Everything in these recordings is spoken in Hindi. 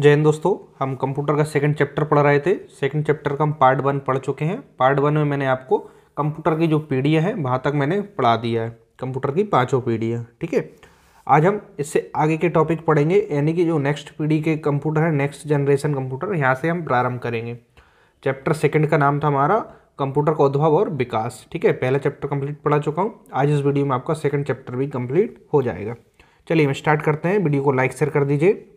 जय हिंद दोस्तों हम कंप्यूटर का सेकंड चैप्टर पढ़ रहे थे सेकंड चैप्टर का हम पार्ट वन पढ़ चुके हैं पार्ट वन में मैंने आपको कंप्यूटर की जो पीढ़ियाँ हैं वहाँ तक मैंने पढ़ा दिया है कंप्यूटर की पाँचों पीढ़ियाँ ठीक है आज हम इससे आगे के टॉपिक पढ़ेंगे यानी कि जो नेक्स्ट पीढ़ी के कंप्यूटर हैं नेक्स्ट जनरेशन कंप्यूटर यहाँ से हम प्रारंभ करेंगे चैप्टर सेकेंड का नाम था हमारा कंप्यूटर का उद्भव और विकास ठीक है पहला चैप्टर कंप्लीट पढ़ा चुका हूँ आज इस वीडियो में आपका सेकंड चैप्टर भी कंप्लीट हो जाएगा चलिए हम स्टार्ट करते हैं वीडियो को लाइक शेयर कर दीजिए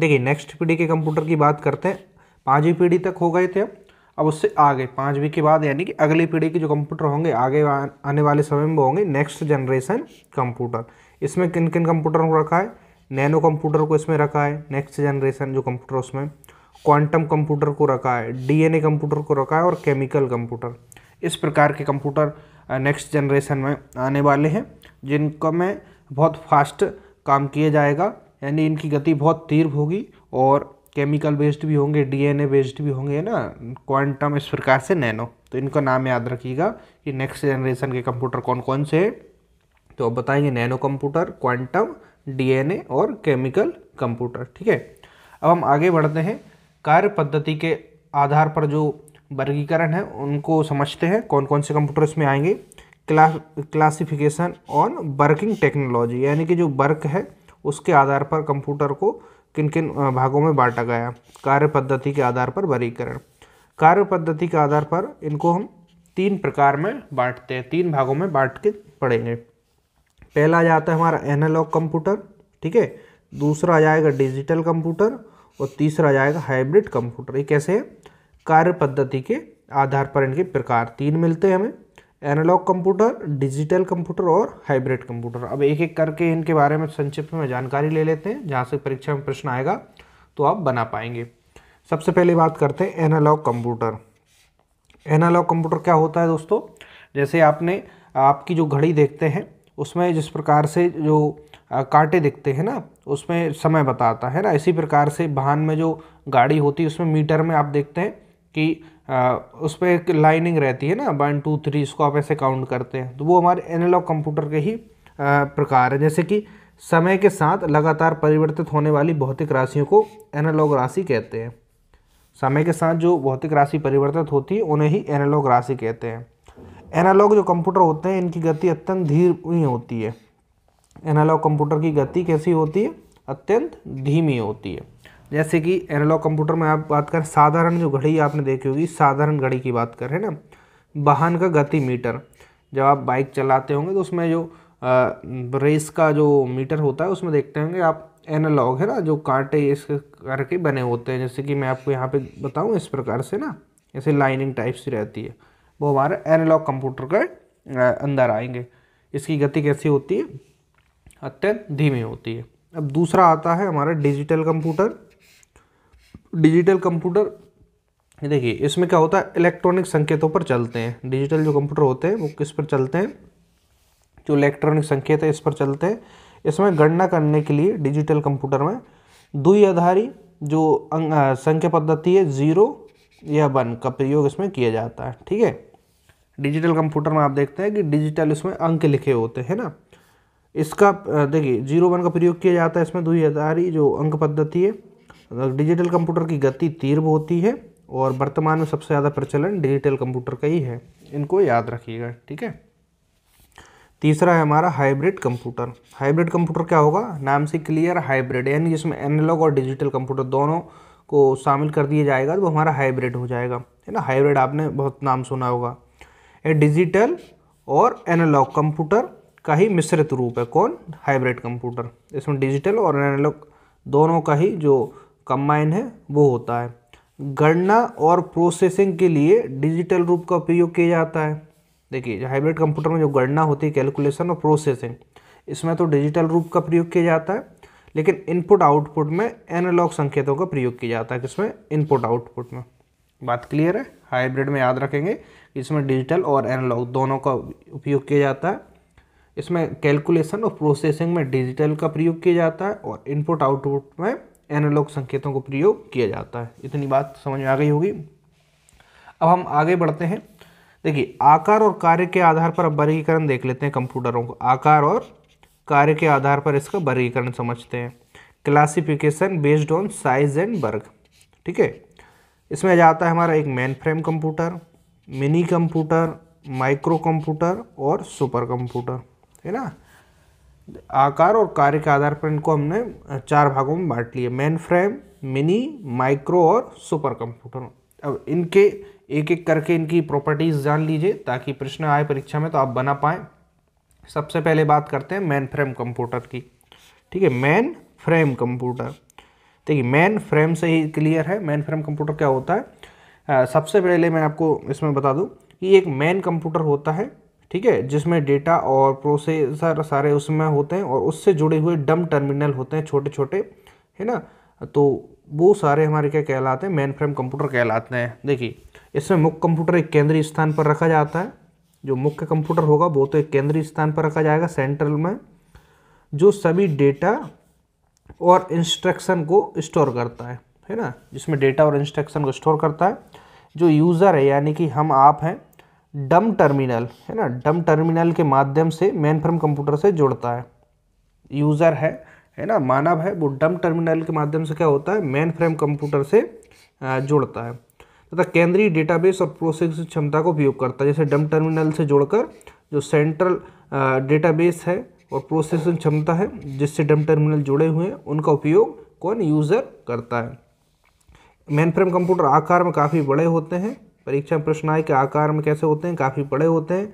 देखिए नेक्स्ट पीढ़ी के कंप्यूटर की बात करते हैं पाँचवीं पीढ़ी तक हो गए थे अब उससे आगे पाँचवीं के बाद यानी कि अगली पीढ़ी के जो कंप्यूटर होंगे आगे आने वाले समय में होंगे नेक्स्ट जनरेशन कंप्यूटर इसमें किन किन कंप्यूटर को रखा है नैनो कंप्यूटर को इसमें रखा है नेक्स्ट जनरेशन जो कंप्यूटर उसमें क्वांटम कंप्यूटर को रखा है डीएनए कंप्यूटर को रखा है और केमिकल कंप्यूटर इस प्रकार के कंप्यूटर नेक्स्ट जनरेशन में आने वाले हैं जिनको में बहुत फास्ट काम किया जाएगा यानी इनकी गति बहुत तीव्र होगी और केमिकल बेस्ड भी होंगे डीएनए बेस्ड भी होंगे ना क्वांटम इस प्रकार से नैनो तो इनका नाम याद रखिएगा कि नेक्स्ट जनरेशन के कंप्यूटर कौन कौन से हैं तो अब बताएंगे नैनो कंप्यूटर क्वांटम डीएनए और केमिकल कंप्यूटर ठीक है अब हम आगे बढ़ते हैं कार्य पद्धति के आधार पर जो वर्गीकरण है उनको समझते हैं कौन कौन से कंप्यूटर इसमें आएंगे class classification on working technology यानी कि जो वर्क है उसके आधार पर कंप्यूटर को किन किन भागों में बांटा गया कार्य पद्धति के आधार पर वर्गीकरण कार्य पद्धति के आधार पर इनको हम तीन प्रकार में बांटते हैं तीन भागों में बांट के पढ़ेंगे पहला आ जाता है हमारा एनालॉग कंप्यूटर ठीक है दूसरा आ जाएगा डिजिटल कंप्यूटर और तीसरा आ जाएगा हाइब्रिड कंप्यूटर ये कैसे है कार्य पद्धति के आधार पर इनके प्रकार तीन मिलते हैं हमें एनालॉग कंप्यूटर डिजिटल कंप्यूटर और हाइब्रिड कंप्यूटर अब एक एक करके इनके बारे में संक्षिप्त में जानकारी ले लेते हैं जहाँ से परीक्षा में प्रश्न आएगा तो आप बना पाएंगे सबसे पहले बात करते हैं एनालॉग कंप्यूटर एनालॉग कंप्यूटर क्या होता है दोस्तों जैसे आपने आपकी जो घड़ी देखते हैं उसमें जिस प्रकार से जो कांटे दिखते हैं ना उसमें समय बताता है ना इसी प्रकार से वाहन में जो गाड़ी होती है उसमें मीटर में आप देखते हैं कि आ, उस पर एक लाइनिंग रहती है ना वन टू थ्री इसको आप ऐसे काउंट करते हैं तो वो हमारे एनालॉग कंप्यूटर के ही आ, प्रकार है जैसे कि समय के साथ लगातार परिवर्तित होने वाली भौतिक राशियों को एनालॉग राशि कहते हैं समय के साथ जो भौतिक राशि परिवर्तित होती है उन्हें ही एनालॉग राशि कहते हैं एनालॉग जो कंप्यूटर होते हैं इनकी गति अत्यंत धीमी होती है एनालॉग कंप्यूटर की गति कैसी होती है अत्यंत धीमी होती है जैसे कि एनालॉग कंप्यूटर में आप बात करें साधारण जो घड़ी आपने देखी होगी साधारण घड़ी की बात करें ना वाहन का गति मीटर जब आप बाइक चलाते होंगे तो उसमें जो आ, रेस का जो मीटर होता है उसमें देखते होंगे आप एनालॉग है ना जो कांटे इस करके बने होते हैं जैसे कि मैं आपको यहाँ पे बताऊँ इस प्रकार से ना ऐसे लाइनिंग टाइप सी रहती है वो हमारे एनालॉग कंप्यूटर के अंदर आएंगे इसकी गति कैसी होती है अत्यंत धीमी होती है अब दूसरा आता है हमारा डिजिटल कंप्यूटर डिजिटल कंप्यूटर देखिए इसमें क्या होता है इलेक्ट्रॉनिक संकेतों पर चलते हैं डिजिटल जो कंप्यूटर होते हैं वो किस पर चलते हैं जो इलेक्ट्रॉनिक संकेत है इस पर चलते हैं इसमें गणना करने के लिए डिजिटल कंप्यूटर में दुई आधारी जो संख्या पद्धति है जीरो या वन का प्रयोग इसमें किया जाता है ठीक है डिजिटल कंप्यूटर में आप देखते हैं कि डिजिटल इसमें अंक लिखे होते हैं ना इसका देखिए जीरो वन का प्रयोग किया जाता है इसमें दुई आधारी जो अंक पद्धति है मतलब डिजिटल कंप्यूटर की गति तीव्र होती है और वर्तमान में सबसे ज़्यादा प्रचलन डिजिटल कंप्यूटर का ही है इनको याद रखिएगा ठीक है तीसरा है हमारा हाइब्रिड कंप्यूटर हाइब्रिड कंप्यूटर क्या होगा नाम से क्लियर हाइब्रिड यानी जिसमें एनालॉग और डिजिटल कंप्यूटर दोनों को शामिल कर दिया जाएगा तो वो हमारा हाइब्रिड हो जाएगा है ना हाइब्रिड आपने बहुत नाम सुना होगा ये डिजिटल और एनालॉग कंप्यूटर का ही मिश्रित रूप है कौन हाइब्रिड कंप्यूटर इसमें डिजिटल और एनालॉग दोनों का ही जो कंबाइन है वो होता है गणना और प्रोसेसिंग के लिए डिजिटल रूप का प्रयोग किया जाता है देखिए हाइब्रिड कंप्यूटर में जो गणना होती है कैलकुलेशन और प्रोसेसिंग इसमें तो डिजिटल रूप का प्रयोग किया जाता है लेकिन इनपुट आउटपुट में एनालॉग संकेतों का प्रयोग किया जाता है किसमें इनपुट आउटपुट में बात क्लियर है हाइब्रिड में याद रखेंगे इसमें डिजिटल और एनालॉग दोनों का उपयोग किया जाता है इसमें कैलकुलेशन और प्रोसेसिंग में डिजिटल का प्रयोग किया जाता है और इनपुट आउटपुट में एनालॉग संकेतों को प्रयोग किया जाता है इतनी बात समझ में आ गई होगी अब हम आगे बढ़ते हैं देखिए आकार और कार्य के आधार पर अब वर्गीकरण देख लेते हैं कंप्यूटरों को आकार और कार्य के आधार पर इसका वर्गीकरण समझते हैं classification based on size and वर्ग ठीक है इसमें जाता है हमारा एक main frame computer mini computer micro computer और सुपर कंप्यूटर है ना आकार और कार्य के आधार पर इनको हमने चार भागों में बांट लिए मेन फ्रेम मिनी माइक्रो और सुपर कंप्यूटर अब इनके एक एक करके इनकी प्रॉपर्टीज़ जान लीजिए ताकि प्रश्न आए परीक्षा में तो आप बना पाएँ सबसे पहले बात करते हैं मैन फ्रेम कंप्यूटर की ठीक है मैन फ्रेम कंप्यूटर देखिए मैन फ्रेम से ही क्लियर है मैन फ्रेम कंप्यूटर क्या होता है आ, सबसे पहले मैं आपको इसमें बता दूं कि एक मैन कंप्यूटर होता है ठीक है जिसमें डेटा और प्रोसेसर सारे उसमें होते हैं और उससे जुड़े हुए डम टर्मिनल होते हैं छोटे छोटे है ना तो वो सारे हमारे क्या कहलाते हैं मेन फ्रेम कंप्यूटर कहलाते हैं देखिए इसमें मुख्य कंप्यूटर एक केंद्रीय स्थान पर रखा जाता है जो मुख्य कंप्यूटर होगा वो तो एक केंद्रीय स्थान पर रखा जाएगा सेंट्रल में जो सभी डेटा और इंस्ट्रक्शन को स्टोर करता है है ना जिसमें डेटा और इंस्ट्रक्शन को स्टोर करता है जो यूज़र है यानी कि हम आप हैं डम टर्मिनल है ना डम टर्मिनल के माध्यम से मेन फ्रेम कंप्यूटर से जुड़ता है यूज़र है है ना मानव है वो डम टर्मिनल के माध्यम से क्या होता है मेन फ्रेम कंप्यूटर से जुड़ता है तथा तो केंद्रीय डेटाबेस और प्रोसेसिंग क्षमता को उपयोग करता है जैसे डम टर्मिनल से जोड़कर जो सेंट्रल डेटाबेस है और प्रोसेसिंग क्षमता है जिससे डम टर्मिनल जुड़े हुए हैं उनका उपयोग कौन यूज़र करता है मेन फ्रेम कंप्यूटर आकार में काफ़ी बड़े होते हैं परीक्षा प्रश्न आय के आकार में कैसे होते हैं काफ़ी बड़े होते हैं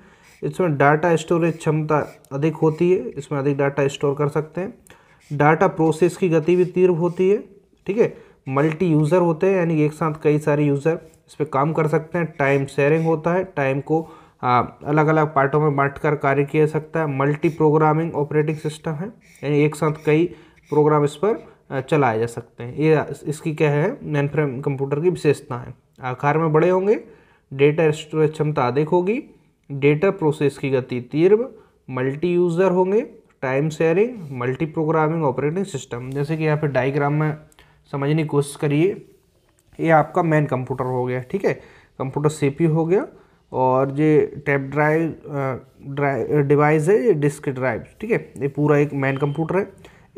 इसमें डाटा स्टोरेज क्षमता अधिक होती है इसमें अधिक डाटा स्टोर कर सकते हैं डाटा प्रोसेस की गति भी तीव्र होती है ठीक है मल्टी यूज़र होते हैं यानी एक साथ कई सारे यूज़र इस पर काम कर सकते हैं टाइम शेयरिंग होता है टाइम को आ, अलग अलग पार्टों में बांट कर कार्य किया जा सकता है मल्टी प्रोग्रामिंग ऑपरेटिंग सिस्टम है यानी एक साथ कई प्रोग्राम इस पर चलाए जा सकते हैं ये इसकी क्या है मेन फ्रेम कंप्यूटर की विशेषता है आकार में बड़े होंगे डेटा स्टोरेज क्षमता अधिक होगी डेटा प्रोसेस की गति तीर्व मल्टी यूज़र होंगे time sharing multi programming operating system जैसे कि यहाँ पे डायग्राम में समझने की कोशिश करिए ये आपका मेन कंप्यूटर हो गया ठीक है कंप्यूटर सीपी हो गया और ये टैप ड्राइव ड्राइव डिवाइस है ये डिस्क ड्राइव ठीक है ये पूरा एक मेन कंप्यूटर है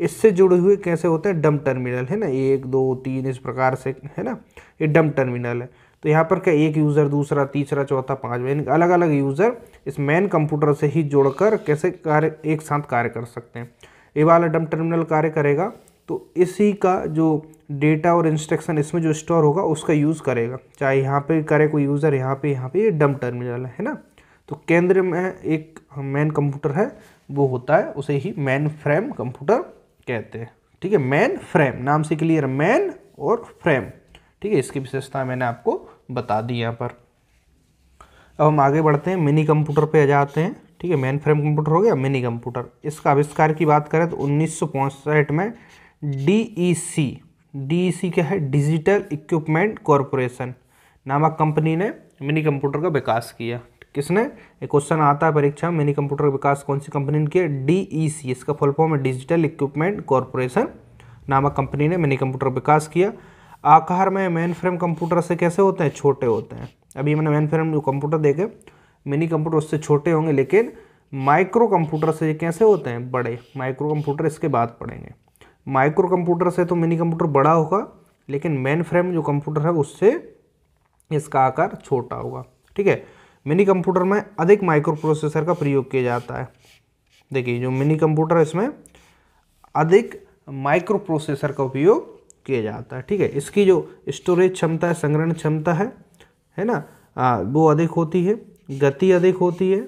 इससे जुड़े हुए कैसे होते हैं डम टर्मिनल है ना एक दो तीन इस प्रकार से है ना ये डम टर्मिनल है तो यहाँ पर क्या एक यूज़र दूसरा तीसरा चौथा पाँचवा यानी अलग अलग यूज़र इस मैन कंप्यूटर से ही जोड़कर कैसे कार्य एक साथ कार्य कर सकते हैं ये वाला डम टर्मिनल कार्य करेगा तो इसी का जो डेटा और इंस्ट्रक्शन इसमें जो स्टोर होगा उसका यूज़ करेगा चाहे यहाँ पे करे कोई यूज़र यहाँ पे यहाँ पे ये डम टर्मिनल है ना तो केंद्र में एक मैन कंप्यूटर है वो होता है उसे ही मैन फ्रेम कंप्यूटर कहते हैं ठीक है मैन फ्रेम नाम से क्लियर मैन और फ्रेम ठीक है इसकी विशेषता मैंने आपको बता दी यहाँ पर अब हम आगे बढ़ते हैं मिनी कंप्यूटर पे आ जाते हैं ठीक है मैन फ्रेम कंप्यूटर हो गया मिनी कंप्यूटर इसका आविष्कार की बात करें तो उन्नीस में डी डीईसी e e क्या है डिजिटल इक्विपमेंट कॉरपोरेशन नामक कंपनी ने मिनी कंप्यूटर का विकास किया किसने एक क्वेश्चन आता है परीक्षा मिनी कंप्यूटर विकास कौन सी कंपनी ने किया डीईसी e इसका फुल फॉर्म है डिजिटल इक्विपमेंट कॉरपोरेशन नामक कंपनी ने मिनी कंप्यूटर विकास किया आकार में मेन फ्रेम कंप्यूटर से कैसे होते हैं छोटे होते हैं अभी मैंने मेन फ्रेम जो कंप्यूटर देखे मिनी कंप्यूटर उससे छोटे होंगे लेकिन माइक्रो कंप्यूटर से कैसे होते हैं बड़े माइक्रो कंप्यूटर इसके बाद पढ़ेंगे माइक्रो कंप्यूटर से तो मिनी कंप्यूटर बड़ा होगा लेकिन मेन फ्रेम जो कंप्यूटर है उससे इसका आकार छोटा होगा ठीक है मिनी कंप्यूटर में अधिक माइक्रो प्रोसेसर का प्रयोग किया जाता है देखिए जो मिनी कंप्यूटर इसमें अधिक माइक्रो प्रोसेसर का उपयोग किया जाता है ठीक है इसकी जो स्टोरेज क्षमता है संग्रहण क्षमता है है ना आ, वो अधिक होती है गति अधिक होती है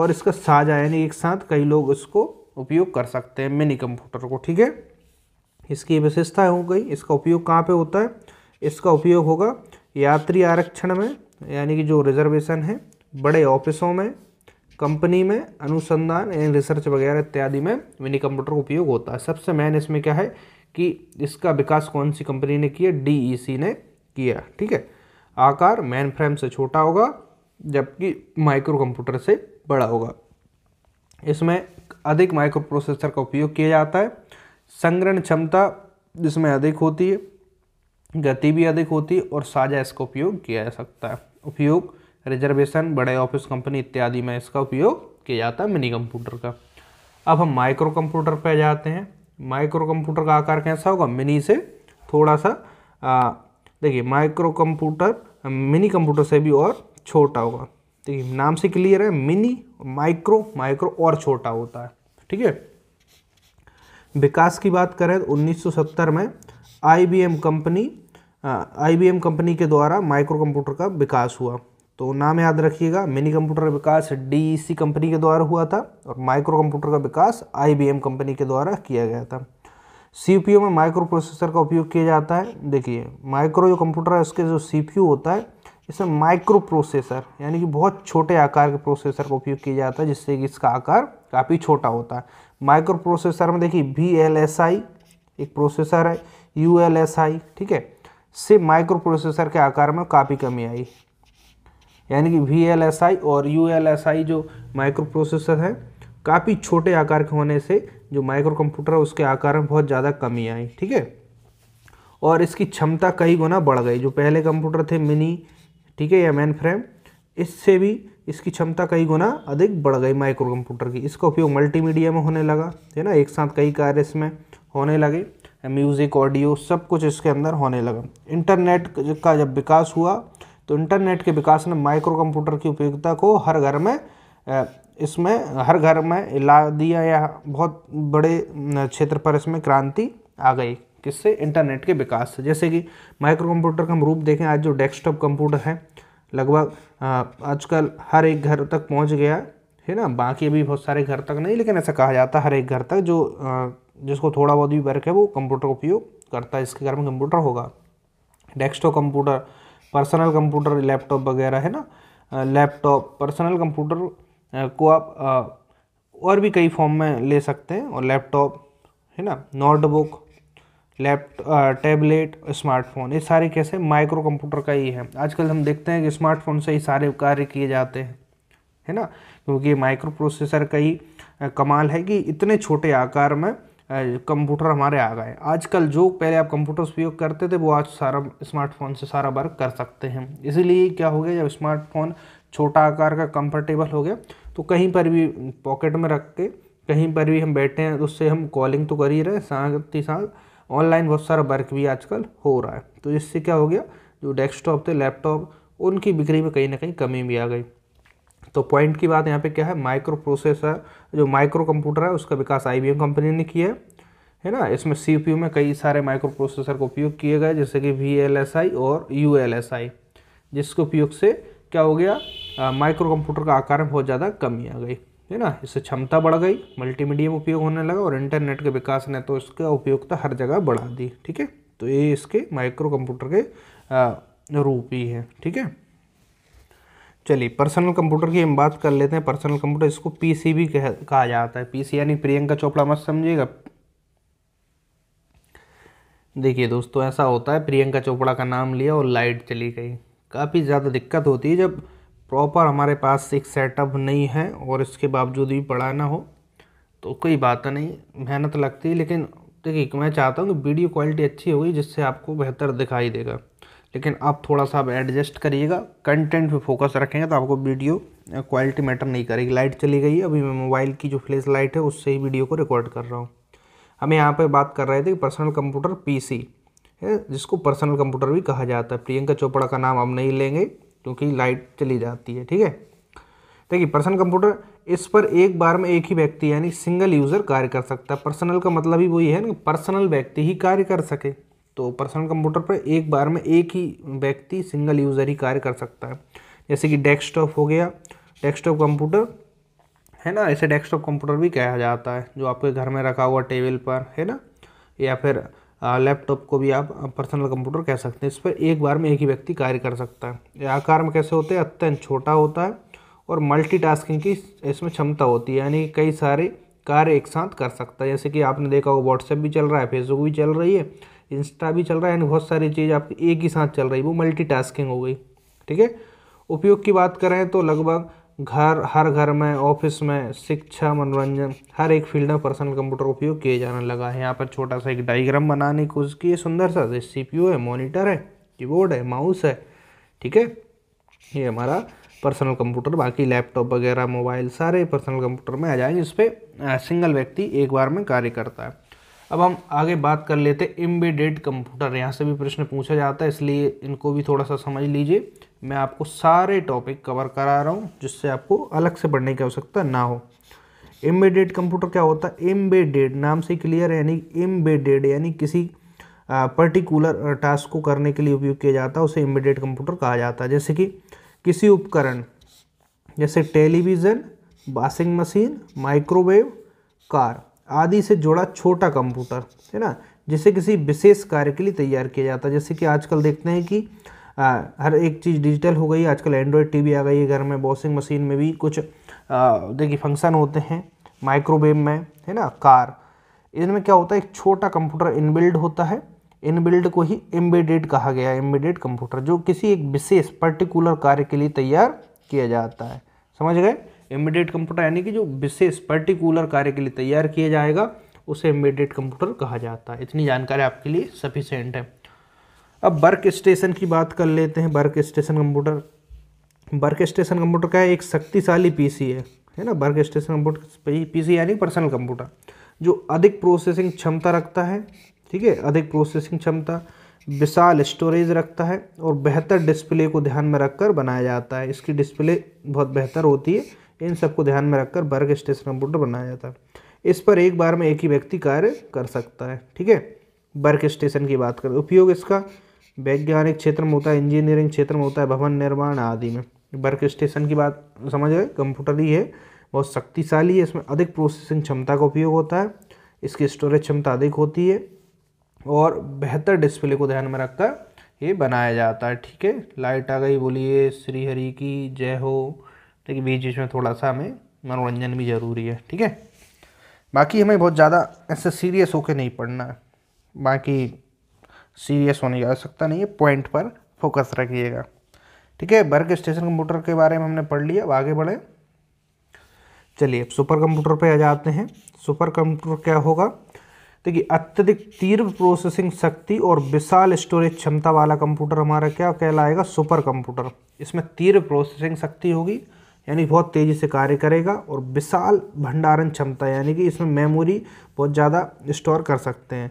और इसका साझा यानी एक साथ कई लोग इसको उपयोग कर सकते हैं मिनी कंप्यूटर को ठीक है इसकी विशेषता हो गई इसका उपयोग कहाँ पे होता है इसका उपयोग होगा यात्री आरक्षण में यानी कि जो रिजर्वेशन है बड़े ऑफिसों में कंपनी में अनुसंधान एंड रिसर्च वगैरह इत्यादि में मिनी कंप्यूटर का उपयोग होता है सबसे मेन इसमें क्या है कि इसका विकास कौन सी कंपनी ने किया डी e ने किया ठीक है आकार मैन फ्रेम से छोटा होगा जबकि माइक्रो कंप्यूटर से बड़ा होगा इसमें अधिक माइक्रो प्रोसेसर का उपयोग किया जाता है संग्रहण क्षमता जिसमें अधिक होती है गति भी अधिक होती और साझा इसका उपयोग किया जा सकता है उपयोग रिजर्वेशन बड़े ऑफिस कंपनी इत्यादि में इसका उपयोग किया जाता है मिनी कंप्यूटर का अब हम माइक्रो कंप्यूटर पर जाते हैं माइक्रो कंप्यूटर का आकार कैसा होगा मिनी से थोड़ा सा देखिए माइक्रो कंप्यूटर मिनी कंप्यूटर से भी और छोटा होगा देखिए नाम से क्लियर है मिनी माइक्रो माइक्रो और छोटा होता है ठीक है विकास की बात करें तो 1970 में आईबीएम कंपनी आईबीएम हाँ, कंपनी के द्वारा माइक्रो कंप्यूटर का विकास हुआ तो नाम याद रखिएगा मिनी कंप्यूटर का विकास डीईसी कंपनी e के द्वारा हुआ था और माइक्रो कंप्यूटर का विकास आईबीएम कंपनी के द्वारा किया गया था सीपीयू में माइक्रो प्रोसेसर का उपयोग किया जाता है देखिए माइक्रो जो कंप्यूटर है उसके जो सीपीयू होता है इसमें माइक्रो प्रोसेसर यानी कि बहुत छोटे आकार के प्रोसेसर का उपयोग किया जाता है जिससे कि इसका आकार काफ़ी छोटा होता है माइक्रो प्रोसेसर में देखिए वी एक प्रोसेसर है यू ठीक है से माइक्रो प्रोसेसर के आकार में काफ़ी कमी आई यानी कि वी एल एस आई और यू एल एस आई जो माइक्रो प्रोसेसर है काफ़ी छोटे आकार के होने से जो माइक्रो कंप्यूटर है उसके आकार में बहुत ज़्यादा कमी आई ठीक है और इसकी क्षमता कई गुना बढ़ गई जो पहले कंप्यूटर थे मिनी ठीक है या मैन फ्रेम इससे भी इसकी क्षमता कई गुना अधिक बढ़ गई माइक्रो कंप्यूटर की इसका उपयोग मल्टीमीडिया में होने लगा है ना एक साथ कई कार्य इसमें होने लगे म्यूज़िक ऑडियो सब कुछ इसके अंदर होने लगा इंटरनेट का जब विकास हुआ तो इंटरनेट के विकास ने माइक्रो कंप्यूटर की उपयोगिता को हर घर में इसमें हर घर में ला दिया या बहुत बड़े क्षेत्र पर इसमें क्रांति आ गई किससे इंटरनेट के विकास से जैसे कि माइक्रो कंप्यूटर का हम रूप देखें आज जो डेस्कटॉप कंप्यूटर है लगभग आजकल हर एक घर तक पहुंच गया है ना बाकी अभी बहुत सारे घर तक नहीं लेकिन ऐसा कहा जाता है हर एक घर तक जो जिसको थोड़ा बहुत भी वर्क है वो कंप्यूटर का उपयोग करता है इसके घर में कंप्यूटर होगा desktop computer personal computer laptop वगैरह है ना लैपटॉप पर्सनल कंप्यूटर को आप और भी कई फॉर्म में ले सकते हैं और लैपटॉप है ना नोटबुक लैप टैबलेट स्मार्टफोन ये सारे कैसे माइक्रो कंप्यूटर का ही है आजकल हम देखते हैं कि स्मार्टफोन से ही सारे कार्य किए जाते हैं है ना क्योंकि माइक्रो प्रोसेसर का ही कमाल है कि इतने छोटे आकार में कंप्यूटर हमारे आ गए आजकल जो पहले आप कंप्यूटर उपयोग करते थे वो आज सारा स्मार्टफोन से सारा वर्क कर सकते हैं इसीलिए क्या हो गया जब स्मार्टफोन छोटा आकार का कंफर्टेबल हो गया तो कहीं पर भी पॉकेट में रख के कहीं पर भी हम बैठे हैं तो उससे हम कॉलिंग तो कर ही रहे साथ ही साथ ऑनलाइन बहुत सारा वर्क भी आजकल हो रहा है तो इससे क्या हो गया जो डेस्कटॉप थे लैपटॉप उनकी बिक्री में कहीं ना कहीं कमी भी आ गई तो पॉइंट की बात यहाँ पे क्या है माइक्रो प्रोसेसर जो माइक्रो कंप्यूटर है उसका विकास आई कंपनी ने किया है है ना इसमें सी में कई सारे माइक्रो प्रोसेसर का उपयोग किए गए जैसे कि वी और यू जिसके उपयोग से क्या हो गया माइक्रो कंप्यूटर का आकार में बहुत ज़्यादा कमी आ गई है ना इससे क्षमता बढ़ गई मल्टीमीडियम उपयोग होने लगा और इंटरनेट के विकास ने तो इसका उपयोगता हर जगह बढ़ा दी ठीक है तो ये इसके माइक्रो कंप्यूटर के रूप ही है ठीक है चलिए पर्सनल कंप्यूटर की हम बात कर लेते हैं पर्सनल कंप्यूटर इसको पीसी भी कह, कहा जाता है पीसी यानी प्रियंका चोपड़ा मत समझिएगा देखिए दोस्तों ऐसा होता है प्रियंका चोपड़ा का नाम लिया और लाइट चली गई काफ़ी ज़्यादा दिक्कत होती है जब प्रॉपर हमारे पास एक सेटअप नहीं है और इसके बावजूद भी पढ़ाना हो तो कोई बात नहीं मेहनत लगती है लेकिन देखिए मैं चाहता हूँ कि वीडियो क्वालिटी अच्छी होगी जिससे आपको बेहतर दिखाई देगा लेकिन आप थोड़ा सा आप एडजस्ट करिएगा कंटेंट पे फोकस रखेंगे तो आपको वीडियो क्वालिटी मैटर नहीं करेगी लाइट चली गई अभी मैं मोबाइल की जो फ्लैश लाइट है उससे ही वीडियो को रिकॉर्ड कर रहा हूँ हम यहाँ पर बात कर रहे थे कि पर्सनल कंप्यूटर है जिसको पर्सनल कंप्यूटर भी कहा जाता है प्रियंका चोपड़ा का नाम हम नहीं लेंगे क्योंकि लाइट चली जाती है ठीक है देखिए पर्सनल कंप्यूटर इस पर एक बार में एक ही व्यक्ति यानी सिंगल यूज़र कार्य कर सकता है पर्सनल का मतलब ही वही है ना पर्सनल व्यक्ति ही कार्य कर सके तो पर्सनल कंप्यूटर पर एक बार में एक ही व्यक्ति सिंगल यूज़र ही कार्य कर सकता है जैसे कि डेस्कटॉप हो गया डेस्कटॉप कंप्यूटर है ना इसे डेस्कटॉप कंप्यूटर भी कहा जाता है जो आपके घर में रखा हुआ टेबल पर है ना या फिर लैपटॉप को भी आप पर्सनल कंप्यूटर कह सकते हैं इस पर एक बार में एक ही व्यक्ति कार्य कर सकता है ये आकार में कैसे होते हैं अत्यंत छोटा होता है और मल्टीटास्किंग की इसमें क्षमता होती है यानी कई सारे कार्य एक साथ कर सकता है जैसे कि आपने देखा होगा व्हाट्सएप भी चल रहा है फेसबुक भी चल रही है इंस्टा भी चल रहा है एंड बहुत सारी चीज़ आपकी एक ही साथ चल रही वो मल्टी हो गई ठीक है उपयोग की बात करें तो लगभग घर हर घर में ऑफिस में शिक्षा मनोरंजन हर एक फील्ड में पर्सनल कंप्यूटर उपयोग किए जाने लगा है यहाँ पर छोटा सा एक डायग्राम बनाने की उसकी सुंदर सा सी पी है मॉनिटर है कीबोर्ड है माउस है ठीक है ये हमारा पर्सनल कंप्यूटर बाकी लैपटॉप वगैरह मोबाइल सारे पर्सनल कंप्यूटर में आ जाएंगे इस पर सिंगल व्यक्ति एक बार में कार्य करता है अब हम आगे बात कर लेते हैं एम्बेडेड कंप्यूटर यहाँ से भी प्रश्न पूछा जाता है इसलिए इनको भी थोड़ा सा समझ लीजिए मैं आपको सारे टॉपिक कवर करा रहा हूँ जिससे आपको अलग से पढ़ने की आवश्यकता ना हो एम्बेडेड कंप्यूटर क्या होता है एम्बेडेड नाम से क्लियर है यानी एम्बेडेड यानी किसी पर्टिकुलर टास्क को करने के लिए उपयोग किया जाता है उसे एम्बेडेड कंप्यूटर कहा जाता है जैसे कि किसी उपकरण जैसे television washing machine microwave car आदि से जुड़ा छोटा कंप्यूटर है ना जिसे किसी विशेष कार्य के लिए तैयार किया जाता है जैसे कि आजकल देखते हैं कि आ, हर एक चीज़ डिजिटल हो गई आजकल एंड्रॉयड टीवी आ गई है घर में वॉशिंग मशीन में भी कुछ देखिए फंक्शन होते हैं माइक्रोवेव में है ना कार इनमें क्या होता है एक छोटा कंप्यूटर इनबिल्ड होता है इनबिल्ड को ही एम्बेडेड कहा गया है एम्बेडेड कंप्यूटर जो किसी एक विशेष पर्टिकुलर कार्य के लिए तैयार किया जाता है समझ गए इमीडिएट कंप्यूटर यानी कि जो विशेष पर्टिकुलर कार्य के लिए तैयार किया जाएगा उसे इमीडिएट कंप्यूटर कहा जाता है इतनी जानकारी आपके लिए सफिशेंट है अब वर्क स्टेशन की बात कर लेते हैं work station computer work station computer का एक शक्तिशाली पी है है ना वर्क स्टेशन कंप्यूटर सी यानी पर्सनल कंप्यूटर जो अधिक प्रोसेसिंग क्षमता रखता है ठीक है अधिक प्रोसेसिंग क्षमता विशाल स्टोरेज रखता है और बेहतर डिस्प्ले को ध्यान में रखकर बनाया जाता है इसकी डिस्प्ले बहुत बेहतर होती है इन सबको ध्यान में रखकर वर्ग स्टेशन कंप्यूटर बनाया जाता है इस पर एक बार में एक ही व्यक्ति कार्य कर सकता है ठीक है वर्ग स्टेशन की बात करें उपयोग इसका वैज्ञानिक क्षेत्र में होता है इंजीनियरिंग क्षेत्र में होता है भवन निर्माण आदि में वर्क स्टेशन की बात समझ गए कंप्यूटर ही है बहुत शक्तिशाली है इसमें अधिक प्रोसेसिंग क्षमता का उपयोग होता है इसकी स्टोरेज क्षमता अधिक होती है और बेहतर डिस्प्ले को ध्यान में रखकर ये बनाया जाता है ठीक है लाइट आ गई बोलिए श्रीहरी की जय हो ठीक है बीच बीच में थोड़ा सा हमें मनोरंजन भी ज़रूरी है ठीक है बाकी हमें बहुत ज़्यादा ऐसे सीरियस होकर नहीं पढ़ना है बाकी सीरियस होने की आवश्यकता नहीं है पॉइंट पर फोकस रखिएगा ठीक है बर्ग स्टेशन कंप्यूटर के बारे में हमने पढ़ लिया अब आगे बढ़े चलिए अब सुपर कंप्यूटर पे आ जाते हैं सुपर कंप्यूटर क्या होगा देखिए अत्यधिक तीव्र प्रोसेसिंग शक्ति और विशाल स्टोरेज क्षमता वाला कंप्यूटर हमारा क्या कहलाएगा सुपर कंप्यूटर इसमें तीव्र प्रोसेसिंग शक्ति होगी यानी बहुत तेज़ी से कार्य करेगा और विशाल भंडारण क्षमता यानी कि इसमें मेमोरी बहुत ज़्यादा स्टोर कर सकते हैं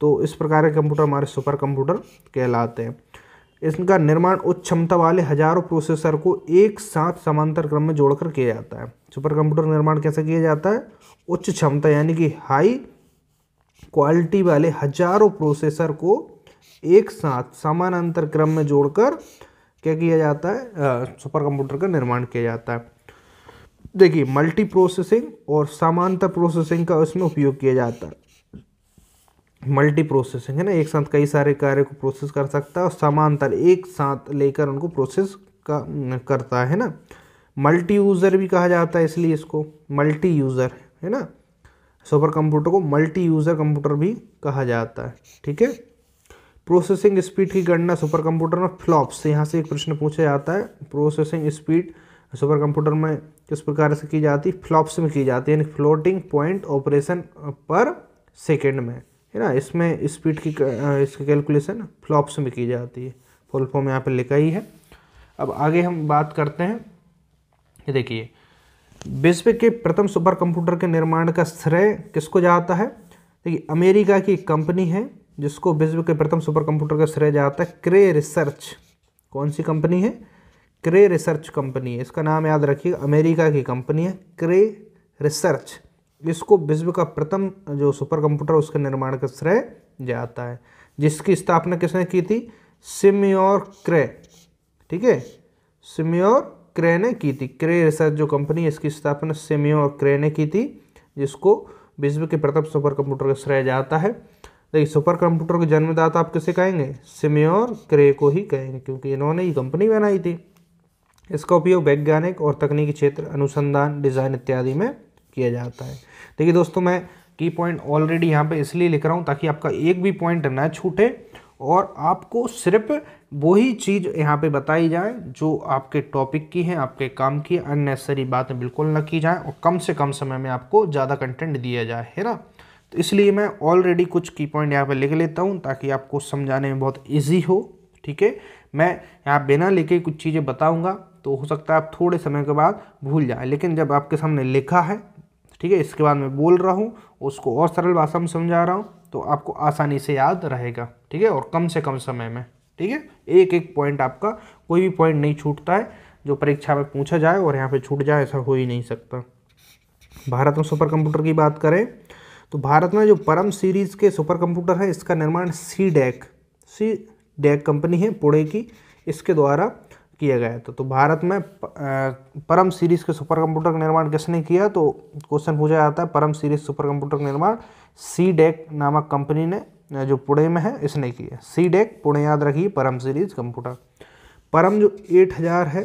तो इस प्रकार के कंप्यूटर हमारे सुपर कंप्यूटर कहलाते हैं इनका निर्माण उच्च क्षमता वाले हजारों प्रोसेसर को एक साथ समांतर क्रम में जोड़कर किया जाता है सुपर कंप्यूटर निर्माण कैसे किया जाता है उच्च क्षमता यानी कि हाई क्वालिटी वाले हजारों प्रोसेसर को एक साथ समानांतर क्रम में जोड़कर क्या किया जाता है सुपर कंप्यूटर का निर्माण किया जाता है देखिए मल्टी प्रोसेसिंग और समानता प्रोसेसिंग का उसमें उपयोग किया जाता है मल्टी प्रोसेसिंग है ना एक साथ कई सारे कार्य को प्रोसेस कर सकता है और समांतर एक साथ लेकर उनको प्रोसेस का करता है ना मल्टी यूज़र भी कहा जाता है इसलिए इसको मल्टी यूज़र है ना सुपर कंप्यूटर को मल्टी यूज़र कंप्यूटर भी कहा जाता है ठीक है प्रोसेसिंग स्पीड की गणना सुपर कंप्यूटर में फ्लॉप्स यहाँ से एक प्रश्न पूछा जाता है प्रोसेसिंग स्पीड सुपर कंप्यूटर में किस प्रकार से की जाती है फ्लॉप्स में की जाती है यानी floating point operation per second में है ना इसमें स्पीड की इसकी कैलकुलेशन फ्लॉप्स में की जाती है फुल फॉर्म यहाँ पर लिखा ही है अब आगे हम बात करते हैं देखिए विश्व के प्रथम सुपर कंप्यूटर के निर्माण का श्रेय किसको जाता है देखिए अमेरिका की कंपनी है जिसको विश्व के प्रथम सुपर कंप्यूटर का श्रेय जाता है क्रे रिसर्च कौन सी कंपनी है क्रे रिसर्च कंपनी है इसका नाम याद रखिए अमेरिका की कंपनी है क्रे रिसर्च इसको विश्व का प्रथम जो सुपर कंप्यूटर उसके निर्माण का श्रेय जाता है जिसकी स्थापना किसने की थी सिम्योर क्रे ठीक है सिम्योर क्रे ने की थी क्रे रिसर्च जो कंपनी है इसकी स्थापना सिम्योर क्रे ने की थी जिसको विश्व के प्रथम सुपर कंप्यूटर का श्रेय जाता है देखिए सुपर कंप्यूटर के जन्मदाता आप किसे कहेंगे सिम्योर क्रे को ही कहेंगे क्योंकि इन्होंने ये कंपनी बनाई थी इसका उपयोग वैज्ञानिक और तकनीकी क्षेत्र अनुसंधान डिज़ाइन इत्यादि में किया जाता है देखिए दोस्तों मैं की पॉइंट ऑलरेडी यहाँ पे इसलिए लिख रहा हूँ ताकि आपका एक भी पॉइंट ना छूटे और आपको सिर्फ वही चीज़ यहाँ पे बताई जाए जो आपके टॉपिक की है आपके काम की अननेसरी बातें बिल्कुल न की जाए और कम से कम समय में आपको ज़्यादा कंटेंट दिया जाए है ना तो इसलिए मैं ऑलरेडी कुछ की पॉइंट यहाँ पर लिख लेता हूँ ताकि आपको समझाने में बहुत ईजी हो ठीक है मैं यहाँ बिना लिखे कुछ चीज़ें बताऊँगा तो हो सकता है आप थोड़े समय के बाद भूल जाए लेकिन जब आपके सामने लिखा है ठीक है इसके बाद मैं बोल रहा हूँ उसको और सरल भाषा में समझा रहा हूँ तो आपको आसानी से याद रहेगा ठीक है और कम से कम समय में ठीक है एक एक पॉइंट आपका कोई भी पॉइंट नहीं छूटता है जो परीक्षा में पूछा जाए और यहाँ पे छूट जाए ऐसा हो ही नहीं सकता भारत में सुपर कंप्यूटर की बात करें तो भारत में जो परम सीरीज के सुपर कंप्यूटर है इसका निर्माण C DAC C DAC company है पुणे की इसके द्वारा किया गया था तो भारत में परम सीरीज के सुपर कंप्यूटर का निर्माण किसने किया तो क्वेश्चन पूछा जाता है परम सीरीज सुपर कंप्यूटर का निर्माण सी डैक नामक कंपनी ने जो पुणे में है इसने किया सी डैक पुणे याद रखिए परम सीरीज कंप्यूटर परम जो एट हज़ार है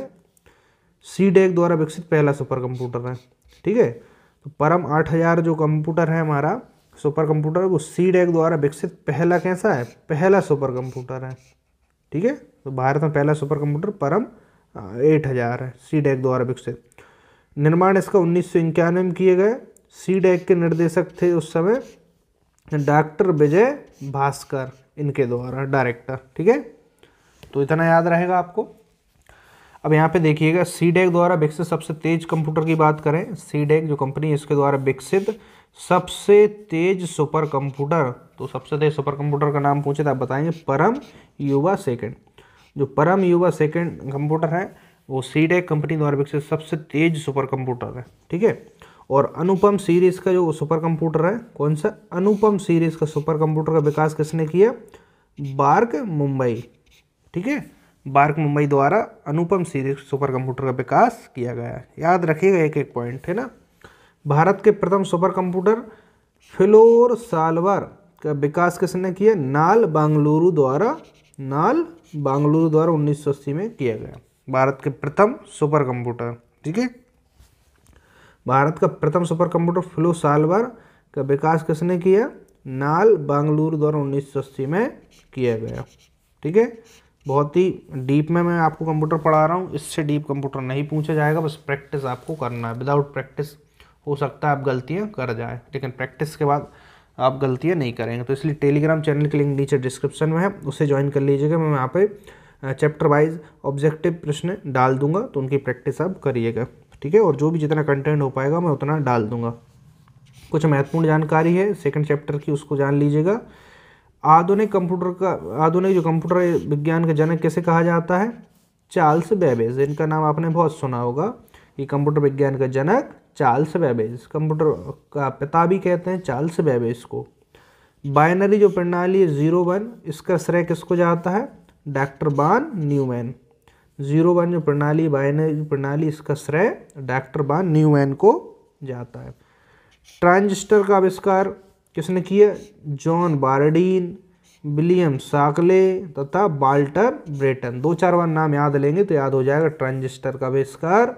सी डैक द्वारा विकसित पहला सुपर कंप्यूटर है ठीक है तो परम आठ हज़ार जो कंप्यूटर है हमारा सुपर कंप्यूटर वो सी डेक द्वारा विकसित पहला कैसा है पहला सुपर कंप्यूटर है ठीक है तो भारत में पहला सुपर कंप्यूटर परम एट हज़ार है सी डेक द्वारा विकसित निर्माण इसका उन्नीस सौ इक्यानवे में किए गए सी डेक के निर्देशक थे उस समय डॉक्टर विजय भास्कर इनके द्वारा डायरेक्टर ठीक है तो इतना याद रहेगा आपको अब यहाँ पे देखिएगा सी डेक e द्वारा विकसित सबसे तेज कंप्यूटर की बात करें सी डेक e जो कंपनी है इसके द्वारा विकसित सबसे तेज सुपर कंप्यूटर तो सबसे तेज सुपर कंप्यूटर का नाम पूछे तो आप बताएंगे परम युवा सेकेंड जो परम युवा सेकेंड कंप्यूटर है वो सी डेक e कंपनी द्वारा विकसित सबसे तेज सुपर कंप्यूटर है ठीक है और अनुपम सीरीज का जो सुपर कंप्यूटर है कौन सा अनुपम सीरीज का सुपर कंप्यूटर का विकास किसने किया बार्क मुंबई ठीक है बार्क मुंबई द्वारा अनुपम सीरीज सुपर कंप्यूटर का विकास किया गया याद रखिएगा एक एक पॉइंट है ना भारत के प्रथम सुपर कंप्यूटर फिलोर सालवर का विकास किसने किया नाल बांगलुरु द्वारा नाल बांगलुरु द्वारा उन्नीस में किया गया भारत के प्रथम सुपर कंप्यूटर ठीक है भारत का प्रथम सुपर कंप्यूटर फ्लो सालवर का विकास किसने किया नाल बांगलुरु द्वारा उन्नीस में किया गया ठीक है बहुत ही डीप में मैं आपको कंप्यूटर पढ़ा रहा हूँ इससे डीप कंप्यूटर नहीं पूछा जाएगा बस प्रैक्टिस आपको करना है विदाउट प्रैक्टिस हो सकता है आप गलतियाँ कर जाएँ लेकिन प्रैक्टिस के बाद आप गलतियाँ नहीं करेंगे तो इसलिए टेलीग्राम चैनल के लिंक नीचे डिस्क्रिप्शन में है उसे ज्वाइन कर लीजिएगा मैं वहाँ पर चैप्टर वाइज ऑब्जेक्टिव प्रश्न डाल दूंगा तो उनकी प्रैक्टिस आप करिएगा ठीक है और जो भी जितना कंटेंट हो पाएगा मैं उतना डाल दूंगा कुछ महत्वपूर्ण जानकारी है सेकंड चैप्टर की उसको जान लीजिएगा आधुनिक कंप्यूटर का आधुनिक जो कंप्यूटर विज्ञान का जनक कैसे कहा जाता है चार्ल्स बेबेज इनका नाम आपने बहुत सुना होगा ये कंप्यूटर विज्ञान का जनक चार्ल्स बेबेज कंप्यूटर का पिता भी कहते हैं चार्ल्स बेबेज को बाइनरी जो प्रणाली है जीरो वन इसका श्रेय किसको जाता है डॉक्टर बान न्यूमैन जीरो वन जो प्रणाली बाइनरी प्रणाली इसका श्रेय डॉक्टर बान न्यूमैन को जाता है ट्रांजिस्टर का आविष्कार किसने किया जॉन बारडीन विलियम साकले तथा बाल्टर ब्रेटन दो चार बार नाम याद लेंगे तो याद हो जाएगा ट्रांजिस्टर का आविष्कार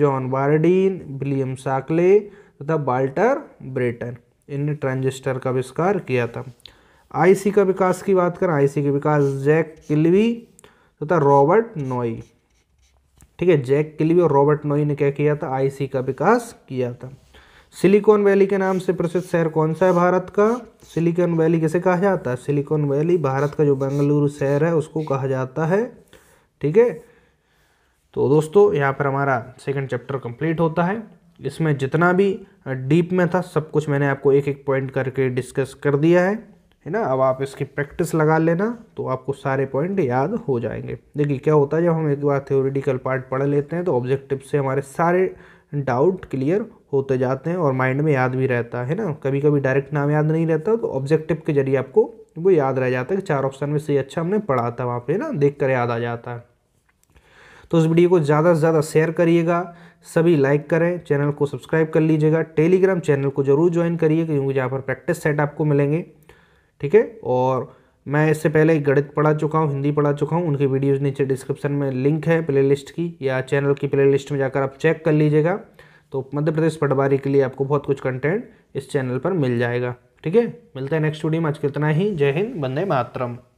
जॉन बारडीन विलियम साकले तथा बाल्टर ब्रेटन इनने ट्रांजिस्टर का आविष्कार किया था आईसी का विकास की बात करें आईसी के विकास जैक किलवी तथा रॉबर्ट नोई ठीक है जैक किलवी और रॉबर्ट नोई ने क्या किया था आईसी का विकास किया था सिलिकॉन वैली के नाम से प्रसिद्ध शहर कौन सा है भारत का सिलिकॉन वैली कैसे कहा जाता है सिलिकॉन वैली भारत का जो बेंगलुरु शहर है उसको कहा जाता है ठीक है तो दोस्तों यहाँ पर हमारा सेकंड चैप्टर कंप्लीट होता है इसमें जितना भी डीप में था सब कुछ मैंने आपको एक एक पॉइंट करके डिस्कस कर दिया है है ना अब आप इसकी प्रैक्टिस लगा लेना तो आपको सारे पॉइंट याद हो जाएंगे देखिए क्या होता है जब हम एक बार थ्योरिटिकल पार्ट पढ़ लेते हैं तो ऑब्जेक्टिव से हमारे सारे डाउट क्लियर होते जाते हैं और माइंड में याद भी रहता है ना कभी कभी डायरेक्ट नाम याद नहीं रहता तो ऑब्जेक्टिव के जरिए आपको वो याद रह जाता है कि चार ऑप्शन में से अच्छा हमने पढ़ा था वहाँ पे ना देख कर याद आ जाता है तो इस वीडियो को ज़्यादा से ज़्यादा शेयर करिएगा सभी लाइक करें चैनल को सब्सक्राइब कर लीजिएगा टेलीग्राम चैनल को जरूर ज्वाइन करिए क्योंकि जहाँ पर प्रैक्टिस सेट आपको मिलेंगे ठीक है और मैं इससे पहले गणित पढ़ा चुका हूँ हिंदी पढ़ा चुका हूँ उनकी वीडियोज़ नीचे डिस्क्रिप्शन में लिंक है प्लेलिस्ट की या चैनल की प्लेलिस्ट में जाकर आप चेक कर लीजिएगा तो मध्य प्रदेश पटवारी के लिए आपको बहुत कुछ कंटेंट इस चैनल पर मिल जाएगा ठीक है मिलता है नेक्स्ट वीडियो में आज कितना ही जय हिंद बंदे मातरम